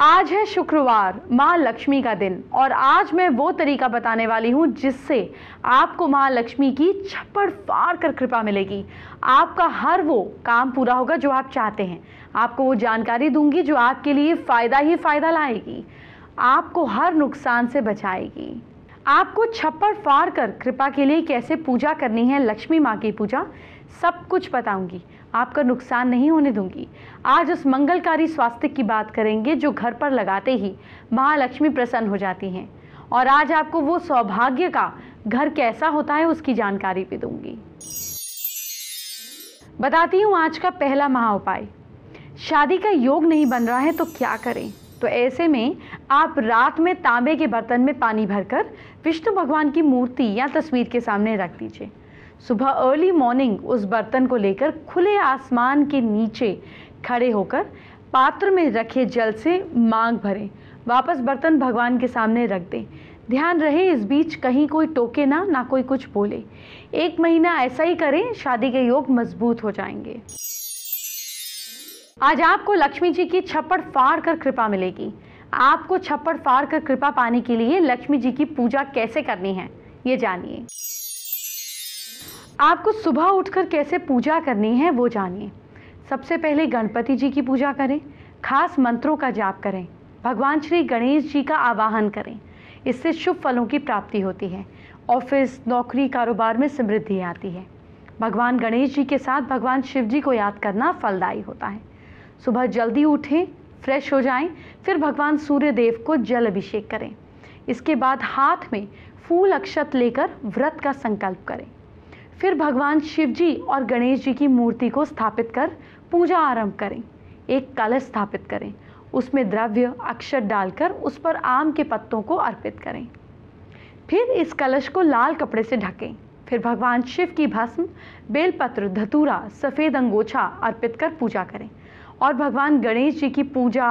आज है शुक्रवार माँ लक्ष्मी का दिन और आज मैं वो तरीका बताने वाली हूँ जिससे आपको माँ लक्ष्मी की छप्पड़ फाड़ कर कृपा मिलेगी आपका हर वो काम पूरा होगा जो आप चाहते हैं आपको वो जानकारी दूंगी जो आपके लिए फ़ायदा ही फ़ायदा लाएगी आपको हर नुकसान से बचाएगी आपको छप्पड़ फाड़ कर कृपा के लिए कैसे पूजा करनी है लक्ष्मी माँ की पूजा सब कुछ बताऊंगी आपका नुकसान नहीं होने दूंगी आज उस मंगलकारी स्वास्थ्य की बात करेंगे जो घर पर लगाते ही महालक्ष्मी प्रसन्न हो जाती हैं और आज आपको वो सौभाग्य का घर कैसा होता है उसकी जानकारी भी दूंगी बताती हूँ आज का पहला महा उपाय शादी का योग नहीं बन रहा है तो क्या करें तो ऐसे में आप रात में तांबे के बर्तन में पानी भरकर विष्णु भगवान की मूर्ति या तस्वीर के सामने रख दीजिए सुबह अर्ली मॉर्निंग उस बर्तन को लेकर खुले आसमान के नीचे खड़े होकर पात्र में रखे जल से मांग भरें वापस बर्तन भगवान के सामने रख दें ध्यान रहे इस बीच कहीं कोई टोके ना ना कोई कुछ बोले एक महीना ऐसा ही करें शादी के योग मजबूत हो जाएंगे आज आपको लक्ष्मी जी की छप्पड़ फाड़ कर कृपा मिलेगी आपको छप्पड़ फाड़ कर कृपा पाने के लिए लक्ष्मी जी की पूजा कैसे करनी है ये जानिए आपको सुबह उठकर कैसे पूजा करनी है वो जानिए सबसे पहले गणपति जी की पूजा करें खास मंत्रों का जाप करें भगवान श्री गणेश जी का आवाहन करें इससे शुभ फलों की प्राप्ति होती है ऑफिस नौकरी कारोबार में समृद्धि आती है भगवान गणेश जी के साथ भगवान शिव जी को याद करना फलदायी होता है सुबह जल्दी उठें फ्रेश हो जाएं, फिर भगवान सूर्य देव को जल अभिषेक करें इसके बाद हाथ में फूल अक्षत लेकर व्रत का संकल्प करें फिर भगवान शिव जी और गणेश जी की मूर्ति को स्थापित कर पूजा आरंभ करें एक कलश स्थापित करें उसमें द्रव्य अक्षर डालकर उस पर आम के पत्तों को अर्पित करें फिर इस कलश को लाल कपड़े से ढकें फिर भगवान शिव की भस्म बेलपत्र धतूरा सफ़ेद अंगोछा अर्पित कर पूजा करें और भगवान गणेश जी की पूजा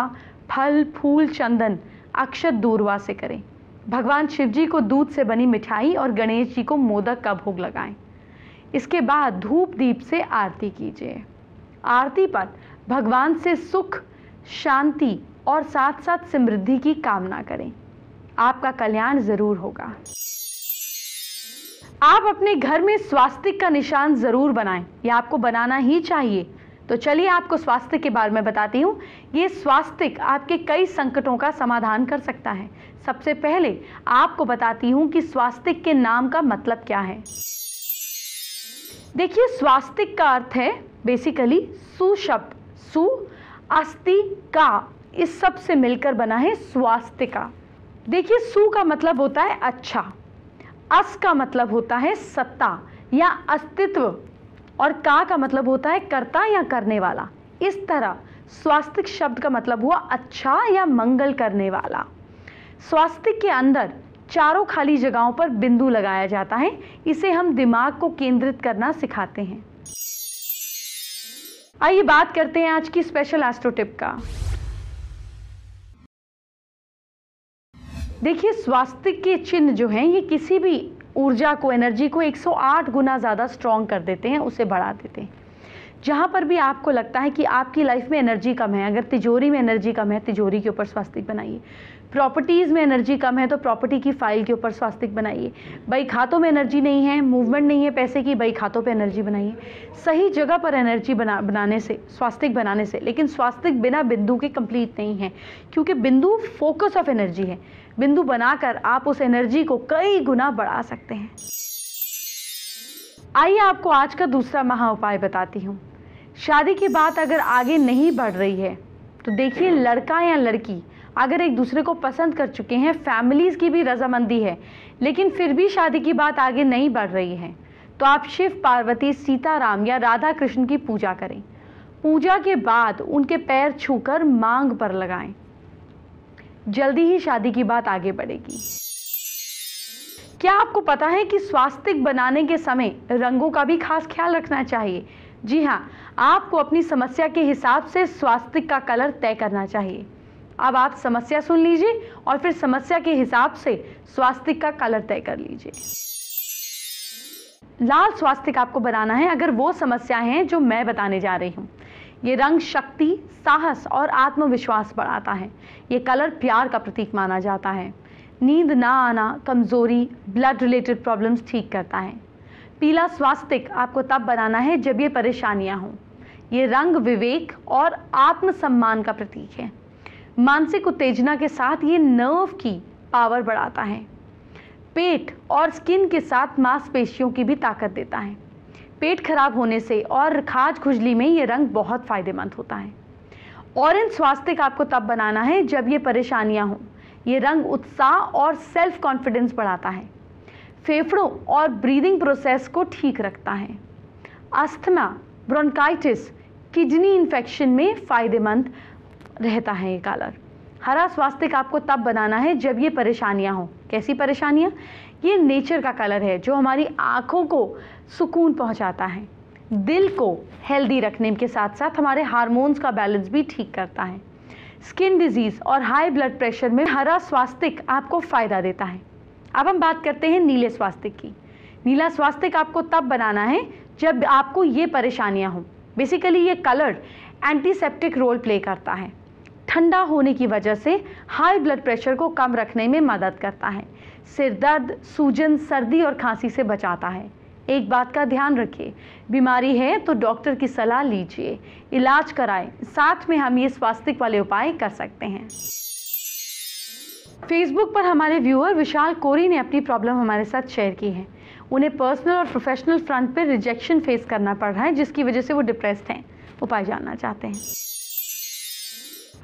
फल फूल चंदन अक्षत दूरवा से करें भगवान शिव जी को दूध से बनी मिठाई और गणेश जी को मोदक का भोग लगाएं इसके बाद धूप दीप से आरती कीजिए आरती पर भगवान से सुख शांति और साथ साथ समृद्धि की कामना करें आपका कल्याण ज़रूर होगा आप अपने घर में स्वास्तिक का निशान ज़रूर बनाएं यह आपको बनाना ही चाहिए तो चलिए आपको स्वास्थ्य के बारे में बताती हूँ ये स्वास्थ्य आपके कई संकटों का समाधान कर सकता है सबसे पहले आपको बताती हूँ कि स्वास्तिक के नाम का मतलब क्या है देखिए स्वास्तिक का अर्थ है बेसिकली सुशब्द सु अस्थि का इस सब से मिलकर बना है स्वास्तिका देखिए सु का मतलब होता है अच्छा अस का मतलब होता है सत्ता या अस्तित्व और का का मतलब होता है कर्ता या करने वाला इस तरह स्वास्तिक शब्द का मतलब हुआ अच्छा या मंगल करने वाला स्वास्तिक के अंदर चारों खाली जगहों पर बिंदु लगाया जाता है इसे हम दिमाग को केंद्रित करना सिखाते हैं आइए बात करते हैं आज की स्पेशल एस्ट्रो टिप का देखिए स्वास्थ्य के चिन्ह जो हैं ये किसी भी ऊर्जा को एनर्जी को 108 गुना ज़्यादा स्ट्रॉन्ग कर देते हैं उसे बढ़ा देते हैं जहाँ पर भी आपको लगता है कि आपकी लाइफ में एनर्जी कम है अगर तिजोरी में एनर्जी कम है तिजोरी के ऊपर स्वास्तिक बनाइए प्रॉपर्टीज़ में एनर्जी कम है तो प्रॉपर्टी की फाइल के ऊपर स्वास्तिक बनाइए भाई खातों में एनर्जी नहीं है मूवमेंट नहीं है पैसे की भाई खातों पर एनर्जी बनाइए सही जगह पर एनर्जी बना बनाने से स्वास्तिक बनाने से लेकिन स्वास्तिक बिना बिंदु के कंप्लीट नहीं है क्योंकि बिंदु फोकस ऑफ एनर्जी है बिंदु बनाकर आप उस एनर्जी को कई गुना बढ़ा सकते हैं आइए आपको आज का दूसरा महा उपाय बताती हूँ शादी की बात अगर आगे नहीं बढ़ रही है तो देखिए लड़का या लड़की अगर एक दूसरे को पसंद कर चुके हैं फैमिलीज़ की भी रजामंदी है लेकिन फिर भी शादी की बात आगे नहीं बढ़ रही है तो आप शिव पार्वती सीताराम या राधा कृष्ण की पूजा करें पूजा के बाद उनके पैर छूकर मांग पर लगाएं जल्दी ही शादी की बात आगे बढ़ेगी क्या आपको पता है कि स्वास्तिक बनाने के समय रंगों का भी खास ख्याल रखना चाहिए जी हाँ आपको अपनी समस्या के हिसाब से स्वास्तिक का कलर तय करना चाहिए अब आप समस्या सुन लीजिए और फिर समस्या के हिसाब से स्वास्तिक का कलर तय कर लीजिए लाल स्वास्तिक आपको बनाना है अगर वो समस्या है जो मैं बताने जा रही हूँ ये रंग शक्ति साहस और आत्मविश्वास बढ़ाता है ये कलर प्यार का प्रतीक माना जाता है नींद ना आना कमज़ोरी ब्लड रिलेटेड प्रॉब्लम्स ठीक करता है पीला स्वास्तिक आपको तब बनाना है जब ये परेशानियाँ हों ये रंग विवेक और आत्मसम्मान का प्रतीक है मानसिक उत्तेजना के साथ ये नर्व की पावर बढ़ाता है पेट और स्किन के साथ मांसपेशियों की भी ताकत देता है पेट खराब होने से और खाज खुजली में ये रंग बहुत फ़ायदेमंद होता है ऑरेंज स्वास्थ्य का आपको तब बनाना है जब ये परेशानियां हों ये रंग उत्साह और सेल्फ कॉन्फिडेंस बढ़ाता है फेफड़ों और ब्रीदिंग प्रोसेस को ठीक रखता है अस्थमा ब्रोंकाइटिस किडनी इन्फेक्शन में फ़ायदेमंद रहता है ये कलर हरा स्वास्तिक आपको तब बनाना है जब ये परेशानियाँ हों कैसी परेशानियाँ ये नेचर का कलर है जो हमारी आँखों को सुकून पहुँचाता है दिल को हेल्दी रखने के साथ साथ हमारे हार्मोन्स का बैलेंस भी ठीक करता है स्किन डिजीज़ और हाई ब्लड प्रेशर में हरा स्वास्तिक आपको फ़ायदा देता है अब हम बात करते हैं नीले स्वास्तिक की नीला स्वास्तिक आपको तब बनाना है जब आपको ये परेशानियाँ हों बेसिकली ये कलर एंटीसेप्टिक रोल प्ले करता है ठंडा होने की वजह से हाई ब्लड प्रेशर को कम रखने में मदद करता है सिर दर्द सूजन सर्दी और खांसी से बचाता है एक बात का ध्यान रखिए बीमारी है तो डॉक्टर की सलाह लीजिए इलाज कराएं साथ में हम ये स्वास्थ्य वाले उपाय कर सकते हैं फेसबुक पर हमारे व्यूअर विशाल कोरी ने अपनी प्रॉब्लम हमारे साथ शेयर की है उन्हें पर्सनल और प्रोफेशनल फ्रंट पर रिजेक्शन फेस करना पड़ रहा है जिसकी वजह से वो डिप्रेस्ड हैं उपाय जानना चाहते हैं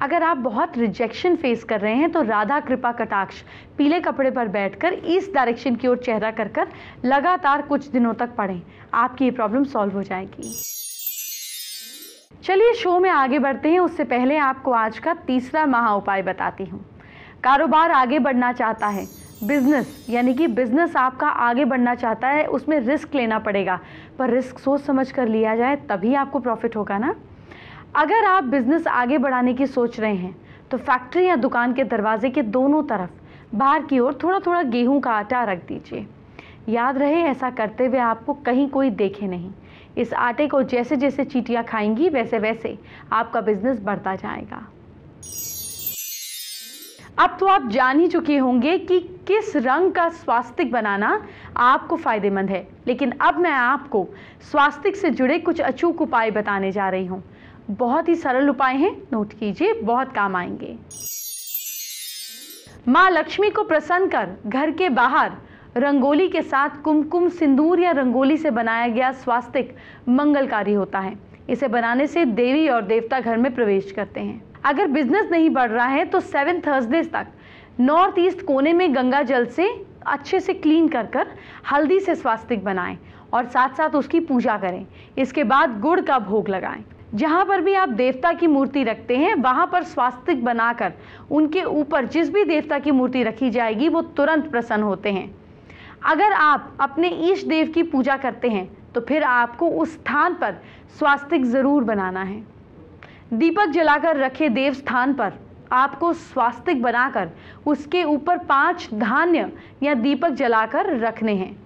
अगर आप बहुत रिजेक्शन फेस कर रहे हैं तो राधा कृपा कटाक्ष पीले कपड़े पर बैठकर ईस्ट डायरेक्शन की ओर चेहरा कर कर लगातार कुछ दिनों तक पढ़ें आपकी ये प्रॉब्लम सॉल्व हो जाएगी चलिए शो में आगे बढ़ते हैं उससे पहले आपको आज का तीसरा महा उपाय बताती हूँ कारोबार आगे बढ़ना चाहता है बिजनेस यानी कि बिजनेस आपका आगे बढ़ना चाहता है उसमें रिस्क लेना पड़ेगा पर रिस्क सोच समझ कर लिया जाए तभी आपको प्रॉफिट होगा ना अगर आप बिज़नेस आगे बढ़ाने की सोच रहे हैं तो फैक्ट्री या दुकान के दरवाजे के दोनों तरफ बाहर की ओर थोड़ा थोड़ा गेहूं का आटा रख दीजिए याद रहे ऐसा करते हुए आपको कहीं कोई देखे नहीं इस आटे को जैसे जैसे चीटियाँ खाएंगी वैसे वैसे आपका बिजनेस बढ़ता जाएगा अब तो आप जान ही चुके होंगे कि किस रंग का स्वास्तिक बनाना आपको फ़ायदेमंद है लेकिन अब मैं आपको स्वास्तिक से जुड़े कुछ अचूक उपाय बताने जा रही हूँ बहुत ही सरल उपाय हैं नोट कीजिए बहुत काम आएंगे माँ लक्ष्मी को प्रसन्न कर घर के बाहर रंगोली के साथ कुमकुम सिंदूर या रंगोली से बनाया गया स्वास्तिक मंगलकारी होता है इसे बनाने से देवी और देवता घर में प्रवेश करते हैं अगर बिजनेस नहीं बढ़ रहा है तो सेवन थर्सडेज तक नॉर्थ ईस्ट कोने में गंगा जल से अच्छे से क्लीन कर कर हल्दी से स्वास्तिक बनाएं और साथ साथ उसकी पूजा करें इसके बाद गुड़ का भोग लगाएं जहाँ पर भी आप देवता की मूर्ति रखते हैं वहाँ पर स्वास्तिक बनाकर उनके ऊपर जिस भी देवता की मूर्ति रखी जाएगी वो तुरंत प्रसन्न होते हैं अगर आप अपने ईष्ट देव की पूजा करते हैं तो फिर आपको उस स्थान पर स्वास्तिक ज़रूर बनाना है दीपक जलाकर रखे देव स्थान पर आपको स्वास्तिक बनाकर उसके ऊपर पांच धान्य या दीपक जलाकर रखने हैं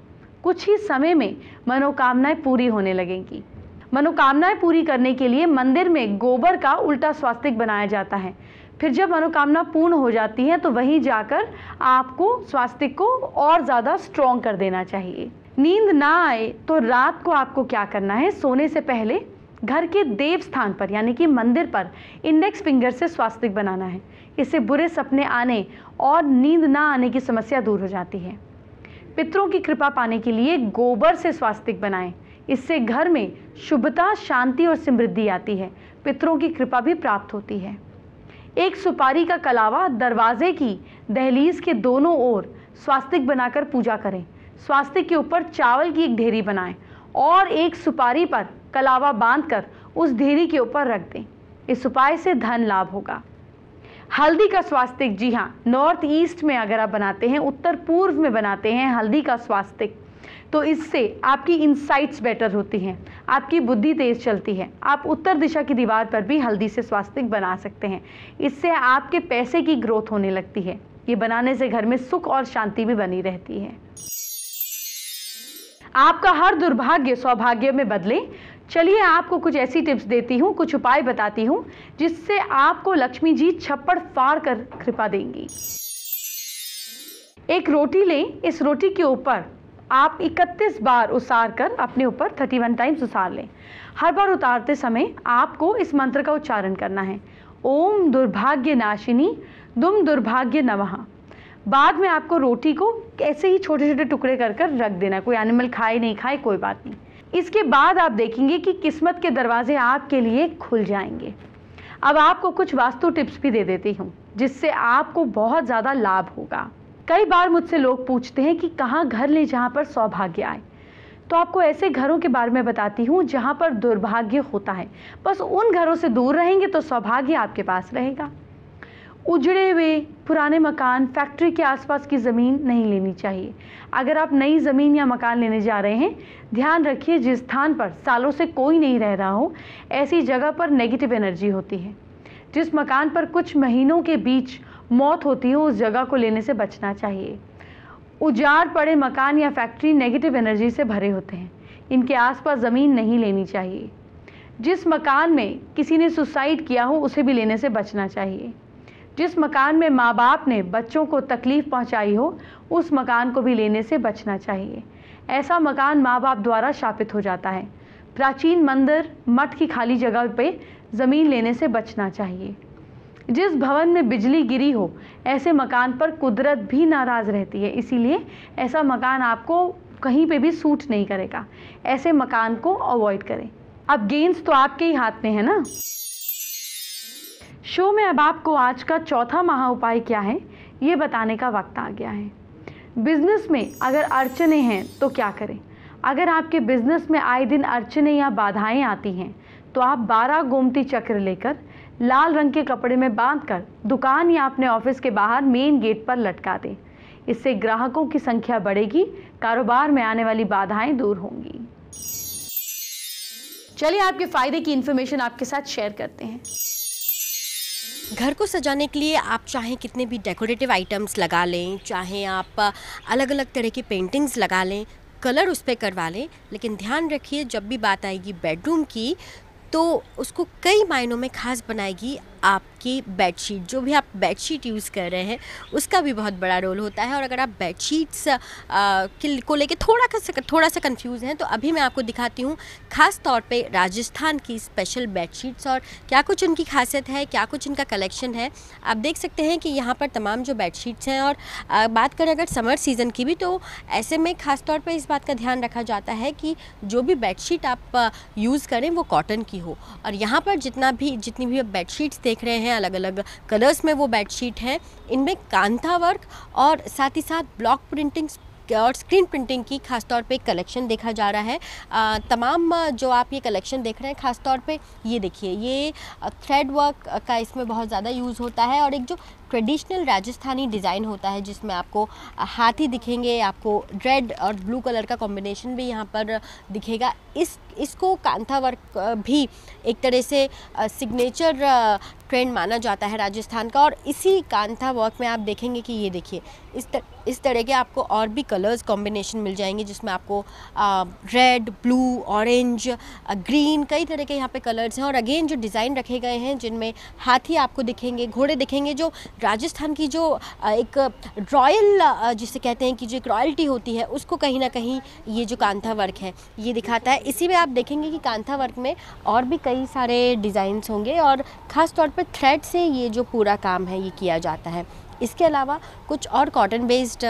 कुछ ही समय में मनोकामनाएं पूरी होने लगेंगी मनोकामनाएं पूरी करने के लिए मंदिर में गोबर का उल्टा स्वास्तिक बनाया जाता है फिर जब मनोकामना पूर्ण हो जाती है तो वहीं जाकर आपको स्वास्तिक को और ज़्यादा स्ट्रॉन्ग कर देना चाहिए नींद ना आए तो रात को आपको क्या करना है सोने से पहले घर के देव स्थान पर यानी कि मंदिर पर इंडेक्स फिंगर से स्वास्तिक बनाना है इससे बुरे सपने आने और नींद ना आने की समस्या दूर हो जाती है पितरों की कृपा पाने के लिए गोबर से स्वास्तिक बनाएं इससे घर में शुभता शांति और समृद्धि आती है पितरों की कृपा भी प्राप्त होती है एक सुपारी का कलावा दरवाजे की दहलीज के दोनों ओर स्वास्तिक बनाकर पूजा करें स्वास्तिक के ऊपर चावल की एक ढेरी बनाएं और एक सुपारी पर कलावा बांधकर उस ढेरी के ऊपर रख दें इस उपाय से धन लाभ होगा हल्दी का स्वास्तिक जी हाँ नॉर्थ ईस्ट में अगर आप बनाते हैं उत्तर पूर्व में बनाते हैं हल्दी का स्वास्तिक तो इससे आपकी इंसाइट्स बेटर होती हैं आपकी बुद्धि तेज चलती है आप उत्तर दिशा की दीवार पर भी हल्दी से स्वास्थ्य बना सकते हैं इससे आपके पैसे की ग्रोथ होने लगती है ये बनाने से घर में सुख और शांति भी बनी रहती है आपका हर दुर्भाग्य सौभाग्य में बदले चलिए आपको कुछ ऐसी टिप्स देती हूँ कुछ उपाय बताती हूँ जिससे आपको लक्ष्मी जी छप्पड़ फाड़ कर कृपा देंगी एक रोटी लें इस रोटी के ऊपर आप 31 बार उसार कर अपने ऊपर 31 टाइम्स उसार लें हर बार उतारते समय आपको इस मंत्र का उच्चारण करना है ओम दुर्भाग्य नाशिनी दुम दुर्भाग्य नमः बाद में आपको रोटी को ऐसे ही छोटे छोटे टुकड़े कर कर रख देना कोई एनिमल खाए नहीं खाए कोई बात नहीं इसके बाद आप देखेंगे कि किस्मत के दरवाजे आपके लिए खुल जाएंगे अब आपको कुछ वास्तु टिप्स भी दे देती हूँ जिससे आपको बहुत ज़्यादा लाभ होगा कई बार मुझसे लोग पूछते हैं कि कहाँ घर लें जहाँ पर सौभाग्य आए तो आपको ऐसे घरों के बारे में बताती हूँ जहाँ पर दुर्भाग्य होता है बस उन घरों से दूर रहेंगे तो सौभाग्य आपके पास रहेगा उजड़े हुए पुराने मकान फैक्ट्री के आसपास की ज़मीन नहीं लेनी चाहिए अगर आप नई ज़मीन या मकान लेने जा रहे हैं ध्यान रखिए जिस स्थान पर सालों से कोई नहीं रह रहा हो ऐसी जगह पर नेगेटिव एनर्जी होती है जिस मकान पर कुछ महीनों के बीच मौत होती है उस जगह को लेने से बचना चाहिए उजाड़ पड़े मकान या फैक्ट्री नेगेटिव एनर्जी से भरे होते हैं इनके आसपास ज़मीन नहीं लेनी चाहिए जिस मकान में किसी ने सुसाइड किया हो उसे भी लेने से बचना चाहिए जिस मकान में माँ बाप ने बच्चों को तकलीफ़ पहुँचाई हो उस मकान को भी लेने से बचना चाहिए ऐसा मकान माँ बाप द्वारा शापित हो जाता है प्राचीन मंदिर मठ की खाली जगह पे ज़मीन लेने से बचना चाहिए जिस भवन में बिजली गिरी हो ऐसे मकान पर कुदरत भी नाराज़ रहती है इसीलिए ऐसा मकान आपको कहीं पे भी सूट नहीं करेगा ऐसे मकान को अवॉइड करें अब गेंस तो आपके ही हाथ में है ना शो में अब आपको आज का चौथा महा उपाय क्या है ये बताने का वक्त आ गया है बिजनेस में अगर अड़चने हैं तो क्या करें अगर आपके बिजनेस में आए दिन अड़चने या बाधाएं आती हैं तो आप बारह गोमती चक्र लेकर लाल रंग के कपड़े में बांधकर दुकान या अपने ऑफिस के बाहर मेन गेट पर लटका दें इससे ग्राहकों की संख्या बढ़ेगी कारोबार में आने वाली बाधाएं दूर होंगी चलिए आपके फायदे की इन्फॉर्मेशन आपके साथ शेयर करते हैं घर को सजाने के लिए आप चाहे कितने भी डेकोरेटिव आइटम्स लगा लें चाहे आप अलग अलग तरह की पेंटिंग्स लगा लें कलर उस पर करवा लें लेकिन ध्यान रखिए जब भी बात आएगी बेडरूम की तो उसको कई मायनों में खास बनाएगी आपकी बेडशीट जो भी आप बेडशीट यूज़ कर रहे हैं उसका भी बहुत बड़ा रोल होता है और अगर आप बेडशीट्स को लेके थोड़ा का थोड़ा सा कंफ्यूज हैं तो अभी मैं आपको दिखाती हूँ ख़ास तौर पे राजस्थान की स्पेशल बेडशीट्स और क्या कुछ उनकी खासियत है क्या कुछ उनका कलेक्शन है आप देख सकते हैं कि यहाँ पर तमाम जो बेडशीट्स हैं और बात करें अगर समर सीज़न की भी तो ऐसे में ख़ास तौर पर इस बात का ध्यान रखा जाता है कि जो भी बेडशीट आप यूज़ करें वो कॉटन की हो और यहाँ पर जितना भी जितनी भी बेडशीट्स देख रहे हैं अलग अलग कलर्स में वो बेडशीट हैं इनमें कांथा वर्क और साथ ही साथ ब्लॉक प्रिंटिंग और स्क्रीन प्रिंटिंग की खासतौर पे कलेक्शन देखा जा रहा है आ, तमाम जो आप ये कलेक्शन देख रहे हैं खासतौर पे ये देखिए ये थ्रेड वर्क का इसमें बहुत ज़्यादा यूज़ होता है और एक जो ट्रेडिशनल राजस्थानी डिज़ाइन होता है जिसमें आपको हाथी दिखेंगे आपको रेड और ब्लू कलर का कॉम्बिनेशन भी यहाँ पर दिखेगा इस इसको कांथा वर्क भी एक तरह से सिग्नेचर ट्रेंड माना जाता है राजस्थान का और इसी कांथा वर्क में आप देखेंगे कि ये देखिए इस तर, इस तरह के आपको और भी कलर्स कॉम्बिनेशन मिल जाएंगे जिसमें आपको रेड ब्लू ऑरेंज ग्रीन कई तरह के यहाँ पे कलर्स हैं और अगेन जो डिज़ाइन रखे गए हैं जिनमें हाथी आपको दिखेंगे घोड़े दिखेंगे जो राजस्थान की जो एक रॉयल जिसे कहते हैं कि जो एक रॉयल्टी होती है उसको कहीं ना कहीं ये जो कांथा वर्क है ये दिखाता है इसी में आप देखेंगे कि कांथा वर्क में और भी कई सारे डिज़ाइंस होंगे और ख़ास तौर पर थ्रेड से ये जो पूरा काम है ये किया जाता है इसके अलावा कुछ और कॉटन बेस्ड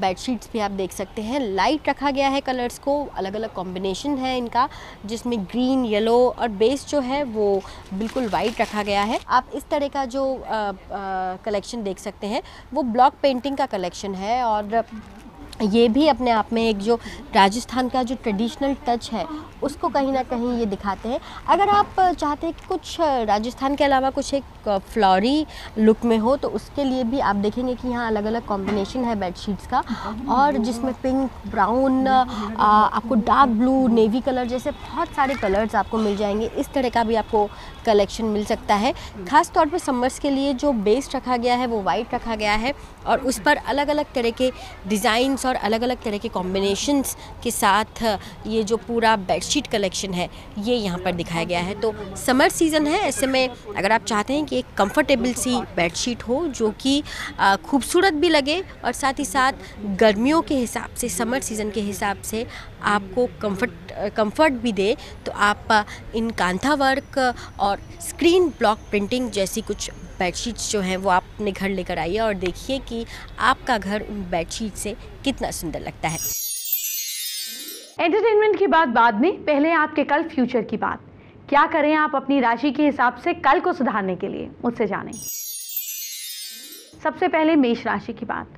बेडशीट्स भी आप देख सकते हैं लाइट रखा गया है कलर्स को अलग अलग कॉम्बिनेशन है इनका जिसमें ग्रीन येलो और बेस जो है वो बिल्कुल वाइट रखा गया है आप इस तरह का जो कलेक्शन देख सकते हैं वो ब्लॉक पेंटिंग का कलेक्शन है और ये भी अपने आप में एक जो राजस्थान का जो ट्रेडिशनल टच है उसको कहीं ना कहीं ये दिखाते हैं अगर आप चाहते हैं कि कुछ राजस्थान के अलावा कुछ एक फ्लॉरी लुक में हो तो उसके लिए भी आप देखेंगे कि यहाँ अलग अलग कॉम्बिनेशन है बेडशीट्स का और जिसमें पिंक ब्राउन आपको डार्क ब्लू नेवी कलर जैसे बहुत सारे कलर्स आपको मिल जाएंगे इस तरह का भी आपको कलेक्शन मिल सकता है ख़ास तौर पर समर्स के लिए जो बेस रखा गया है वो वाइट रखा गया है और उस पर अलग अलग तरह के डिज़ाइंस और अलग अलग तरह के कॉम्बिनेशंस के साथ ये जो पूरा बेडशीट कलेक्शन है ये यहाँ पर दिखाया गया है तो समर सीज़न है ऐसे में अगर आप चाहते हैं कि एक कंफर्टेबल सी बेडशीट हो जो कि खूबसूरत भी लगे और साथ ही साथ गर्मियों के हिसाब से समर सीज़न के हिसाब से आपको कम्फर्ट कम्फर्ट भी दे तो आप इन कांथा वर्क और स्क्रीन ब्लॉक प्रिंटिंग जैसी कुछ बेडशीट्स जो हैं वो आप अपने घर लेकर आइए और देखिए कि आपका घर उन बेडशीट से कितना सुंदर लगता है एंटरटेनमेंट की बात बाद में पहले आपके कल फ्यूचर की बात क्या करें आप अपनी राशि के हिसाब से कल को सुधारने के लिए मुझसे जानें सबसे पहले मेष राशि की बात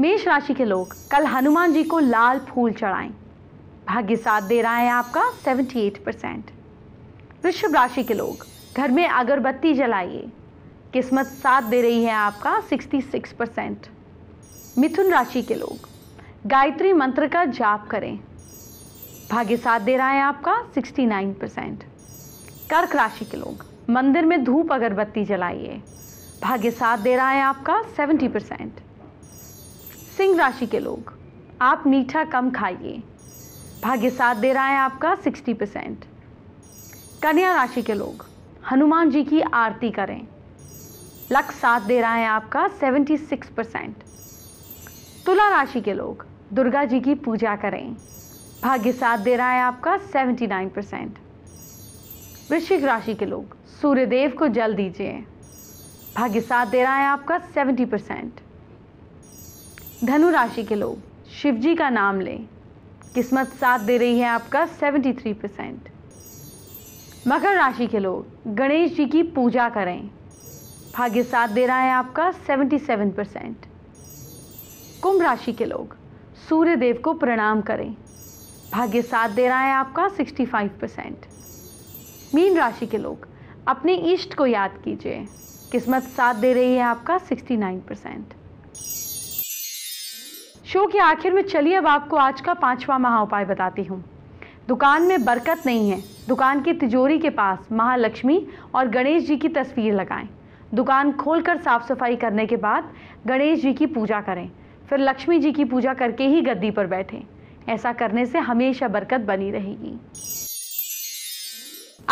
मेष राशि के लोग कल हनुमान जी को लाल फूल चढ़ाएं भाग्य साथ दे रहा है आपका 78 परसेंट वृषभ राशि के लोग घर में अगरबत्ती जलाइए किस्मत साथ दे रही है आपका 66 परसेंट मिथुन राशि के लोग गायत्री मंत्र का जाप करें भाग्य साथ दे रहा है आपका 69 परसेंट कर्क राशि के लोग मंदिर में धूप अगरबत्ती जलाइए भाग्य साथ दे रहा है आपका 70 परसेंट सिंह राशि के लोग आप मीठा कम खाइए भाग्य साथ दे रहा है आपका 60 परसेंट कन्या राशि के लोग हनुमान जी की आरती करें लक साथ दे रहा है आपका 76 परसेंट तुला राशि के लोग दुर्गा जी की पूजा करें भाग्य साथ दे रहा है आपका 79 परसेंट वृश्चिक राशि के लोग सूर्यदेव को जल दीजिए भाग्य साथ दे रहा है आपका 70 परसेंट धनु राशि के लोग शिव जी का नाम लें किस्मत साथ दे रही है आपका 73 परसेंट मकर राशि के लोग गणेश जी की पूजा करें भाग्य साथ दे रहा है आपका 77 परसेंट कुंभ राशि के लोग सूर्य देव को प्रणाम करें भाग्य साथ दे रहा है आपका 65 परसेंट मीन राशि के लोग अपने इष्ट को याद कीजिए किस्मत साथ दे रही है आपका 69 परसेंट शो के आखिर में चलिए अब आपको आज का पांचवा महा उपाय बताती हूँ दुकान में बरकत नहीं है दुकान की तिजोरी के पास महालक्ष्मी और गणेश जी की तस्वीर लगाएं दुकान खोलकर साफ सफाई करने के बाद गणेश जी की पूजा करें फिर लक्ष्मी जी की पूजा करके ही गद्दी पर बैठें ऐसा करने से हमेशा बरकत बनी रहेगी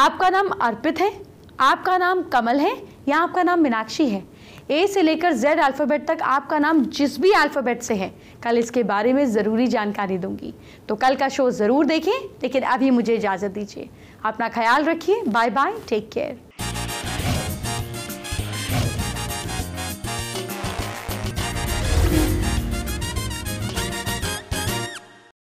आपका नाम अर्पित है आपका नाम कमल है या आपका नाम मीनाक्षी है ए से लेकर जेड अल्फ़ाबेट तक आपका नाम जिस भी अल्फ़ाबेट से है कल इसके बारे में ज़रूरी जानकारी दूंगी तो कल का शो ज़रूर देखें लेकिन अभी मुझे इजाज़त दीजिए अपना ख्याल रखिए बाय बाय टेक केयर